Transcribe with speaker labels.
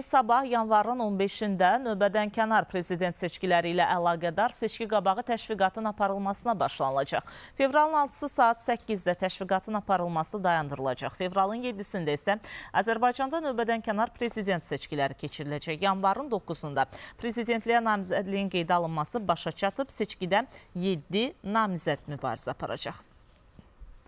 Speaker 1: Sabah yanvarın 15-də növbədənkənar prezident seçkiləri ilə əlaqədar seçki qabağı təşviqatın aparılmasına başlanılacaq. Fevralın 6-sı saat 8-də təşviqatın aparılması dayandırılacaq. Fevralın 7-sində isə Azərbaycanda növbədənkənar prezident seçkiləri keçiriləcək. Yanvarın 9-unda prezidentliyə namizədliyin qeydə alınması başa çatıb, seçkidə 7 namizəd mübarizə aparacaq.